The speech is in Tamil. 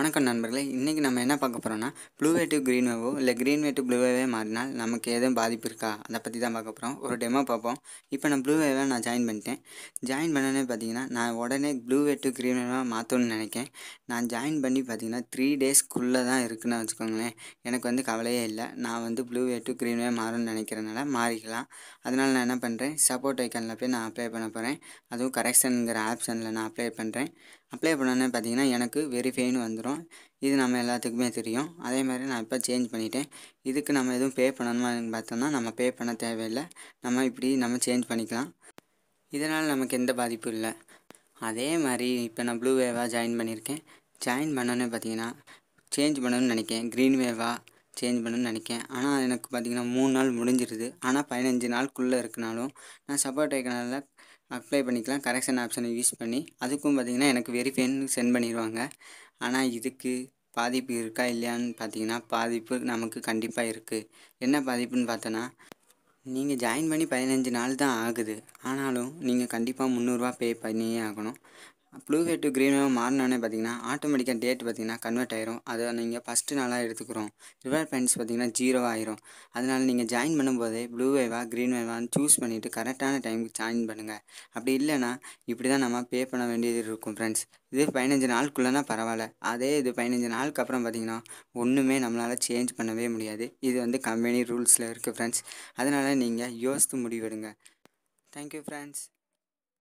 வணக்கம் நண்பர்களே இன்றைக்கி நம்ம என்ன பார்க்க போகிறோம்னா ப்ளூவே டு க்ரீன்வேவோ இல்லை வே டு ப்ளூவேவே மாறினால் நமக்கு எதுவும் பாதிப்பு இருக்கா அதை பற்றி தான் பார்க்க போகிறோம் ஒரு டெமோ பார்ப்போம் இப்போ நான் ப்ளூவேவை நான் ஜாயின் பண்ணிட்டேன் ஜாயின் பண்ணனே பார்த்தீங்கன்னா நான் உடனே ப்ளூவே டு க்ரீன்வேவாக மாற்றணும்னு நினைக்கேன் நான் ஜாயின் பண்ணி பார்த்தீங்கன்னா த்ரீ டேஸ்க்குள்ளே தான் இருக்குன்னு வச்சுக்கோங்களேன் எனக்கு வந்து கவலையே இல்லை நான் வந்து ப்ளூவே டு க்ரீன்வே மாறும்னு நினைக்கிறனால மாறிக்கலாம் அதனால் நான் என்ன பண்ணுறேன் சப்போர்ட் ஐக்கனில் போய் நான் அப்ளை பண்ண போகிறேன் அதுவும் கரெக்ஷனுங்கிற ஆப்ஷனில் நான் அப்ளை பண்ணுறேன் அப்ளை பண்ணோன்னே பார்த்தீங்கன்னா எனக்கு வெரிஃபைன்னு வந்துடும் இருக்கும் இது நம்ம எல்லாத்துக்குமே தெரியும் அதே மாதிரி நான் இப்போ சேஞ்ச் பண்ணிட்டேன் இதுக்கு நம்ம எதுவும் பே பண்ணணுமா பார்த்தோம்னா நம்ம பே பண்ண தேவையில்லை நம்ம இப்படி நம்ம சேஞ்ச் பண்ணிக்கலாம் இதனால் நமக்கு எந்த பாதிப்பும் இல்லை அதே மாதிரி இப்போ நான் ப்ளூ வேவாக ஜாயின் பண்ணியிருக்கேன் ஜாயின் பண்ணோன்னே பார்த்தீங்கன்னா சேஞ்ச் பண்ணணும்னு நினைக்கேன் க்ரீன் வேவாக சேஞ்ச் பண்ணணும்னு நினைக்கேன் ஆனால் எனக்கு பார்த்திங்கன்னா மூணு நாள் முடிஞ்சிருது ஆனால் பதினஞ்சு நாளுக்குள்ளே இருக்கனாலும் நான் சப்போர்ட் ஐக்கனால அப்ளை பண்ணிக்கலாம் கரெக்ஷன் ஆப்ஷனை யூஸ் பண்ணி அதுக்கும் பார்த்திங்கன்னா எனக்கு வெரிஃபைன்னு சென்ட் பண்ணிடுவாங்க ஆனால் இதுக்கு பாதிப்பு இருக்கா இல்லையான்னு பார்த்தீங்கன்னா பாதிப்பு நமக்கு கண்டிப்பாக இருக்குது என்ன பாதிப்புன்னு பார்த்தோன்னா நீங்கள் ஜாயின் பண்ணி பதினஞ்சு நாள் தான் ஆகுது ஆனாலும் நீங்கள் கண்டிப்பாக முந்நூறுரூவா பே பண்ணியே ஆகணும் ப்ளூ ஹெட் டு க்ரீனாக மாறினானே பார்த்தீங்கன்னா ஆட்டோமேட்டிக்காக டேட் பார்த்தீங்கன்னா கன்வெர்ட் ஆயிரும் அதை நீங்கள் ஃபஸ்ட்டு நாளாக எடுத்துக்கிறோம் ரிவர் பாயிண்ட்ஸ் பார்த்தீங்கன்னா ஜீரோ ஆயிரும் அதனால் நீங்கள் ஜாயின் பண்ணும்போதே ப்ளூ வேவாக க்ரீன் வேவான்னு சூஸ் பண்ணிவிட்டு கரெக்டான டைமுக்கு ஜாயின் பண்ணுங்கள் அப்படி இல்லைனா இப்படி தான் நம்ம பே பண்ண வேண்டியது இருக்கும் ஃப்ரெண்ட்ஸ் இதே பதினஞ்சு நாளுக்குள்ளேனா பரவாயில்ல அதே இது பதினஞ்சு நாளுக்கு அப்புறம் பார்த்திங்கன்னா ஒன்றுமே நம்மளால் சேஞ்ச் பண்ணவே முடியாது இது வந்து கம்பெனி ரூல்ஸில் இருக்குது ஃப்ரெண்ட்ஸ் அதனால் நீங்கள் யோசித்து முடிவெடுங்க தேங்க்யூ ஃப்ரெண்ட்ஸ்